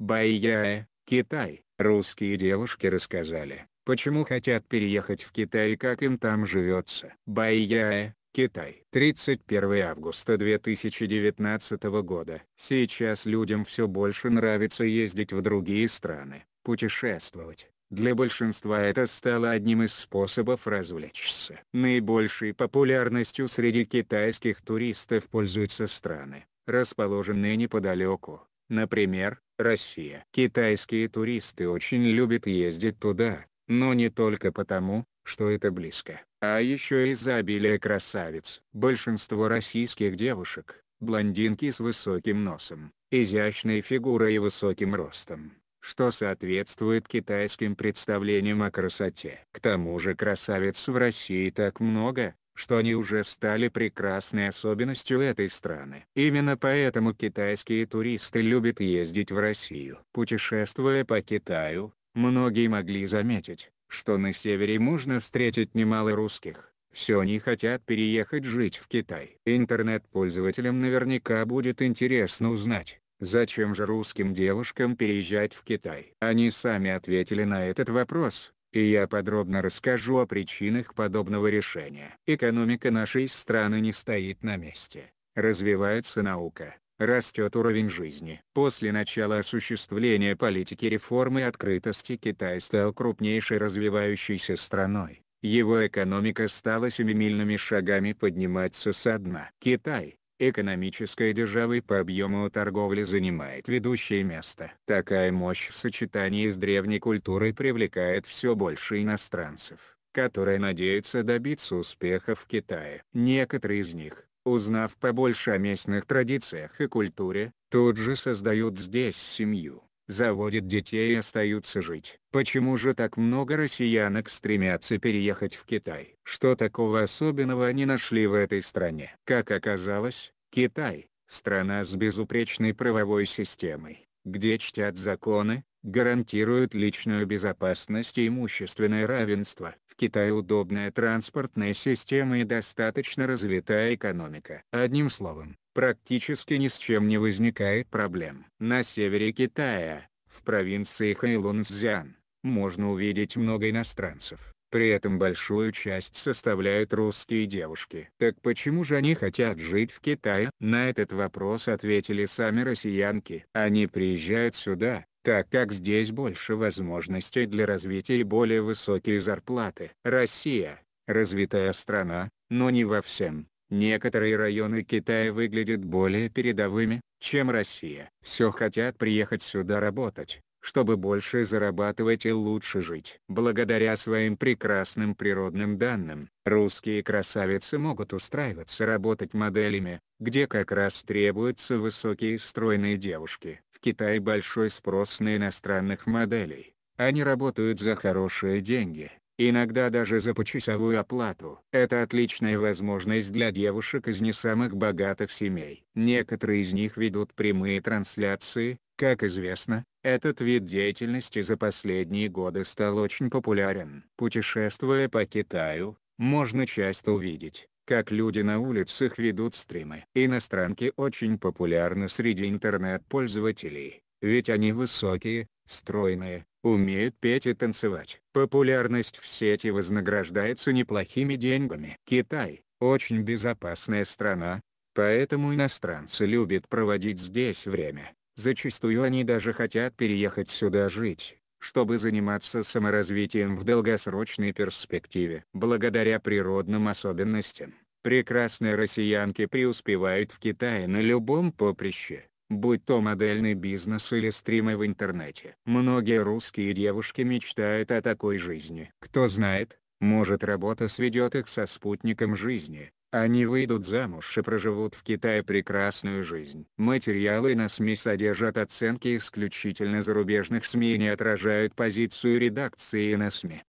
Байяе, Китай, русские девушки рассказали, почему хотят переехать в Китай и как им там живется. Байяе, Китай. 31 августа 2019 года. Сейчас людям все больше нравится ездить в другие страны, путешествовать. Для большинства это стало одним из способов развлечься. Наибольшей популярностью среди китайских туристов пользуются страны, расположенные неподалеку Например, Россия. Китайские туристы очень любят ездить туда, но не только потому, что это близко, а еще из-за обилия красавиц. Большинство российских девушек – блондинки с высоким носом, изящной фигурой и высоким ростом что соответствует китайским представлениям о красоте. К тому же красавиц в России так много, что они уже стали прекрасной особенностью этой страны. Именно поэтому китайские туристы любят ездить в Россию. Путешествуя по Китаю, многие могли заметить, что на севере можно встретить немало русских. Все они хотят переехать жить в Китай. Интернет-пользователям наверняка будет интересно узнать, зачем же русским девушкам переезжать в Китай. Они сами ответили на этот вопрос, и я подробно расскажу о причинах подобного решения. Экономика нашей страны не стоит на месте. Развивается наука, растет уровень жизни. После начала осуществления политики реформы открытости Китай стал крупнейшей развивающейся страной. Его экономика стала семимильными шагами подниматься со дна. Китай, экономической державой по объему торговли занимает ведущее место. Такая мощь в сочетании с древней культурой привлекает все больше иностранцев, которые надеются добиться успеха в Китае. Некоторые из них, узнав побольше о местных традициях и культуре, тут же создают здесь семью заводят детей и остаются жить. Почему же так много россиянок стремятся переехать в Китай? Что такого особенного они нашли в этой стране? Как оказалось, Китай – страна с безупречной правовой системой, где чтят законы, гарантируют личную безопасность и имущественное равенство. В Китае удобная транспортная система и достаточно развитая экономика. Одним словом, практически ни с чем не возникает проблем. На севере Китая, в провинции Хэйлунцзян можно увидеть много иностранцев, при этом большую часть составляют русские девушки. Так почему же они хотят жить в Китае? На этот вопрос ответили сами россиянки. Они приезжают сюда, так как здесь больше возможностей для развития и более высокие зарплаты. Россия – развитая страна, но не во всем. Некоторые районы Китая выглядят более передовыми, чем Россия. Все хотят приехать сюда работать, чтобы больше зарабатывать и лучше жить. Благодаря своим прекрасным природным данным, русские красавицы могут устраиваться работать моделями, где как раз требуются высокие стройные девушки. В Китае большой спрос на иностранных моделей. Они работают за хорошие деньги иногда даже за почасовую оплату. Это отличная возможность для девушек из не самых богатых семей. Некоторые из них ведут прямые трансляции, как известно, этот вид деятельности за последние годы стал очень популярен. Путешествуя по Китаю, можно часто увидеть, как люди на улицах ведут стримы. Иностранки очень популярны среди интернет-пользователей, ведь они высокие, стройные, умеют петь и танцевать. Популярность в сети вознаграждается неплохими деньгами. Китай – очень безопасная страна, поэтому иностранцы любят проводить здесь время. Зачастую они даже хотят переехать сюда жить, чтобы заниматься саморазвитием в долгосрочной перспективе. Благодаря природным особенностям, прекрасные россиянки преуспевают в Китае на любом поприще будь то модельный бизнес или стримы в интернете. Многие русские девушки мечтают о такой жизни. Кто знает, может работа сведет их со спутником жизни. Они выйдут замуж и проживут в Китае прекрасную жизнь. Материалы на СМИ содержат оценки исключительно зарубежных СМИ и не отражают позицию редакции на СМИ.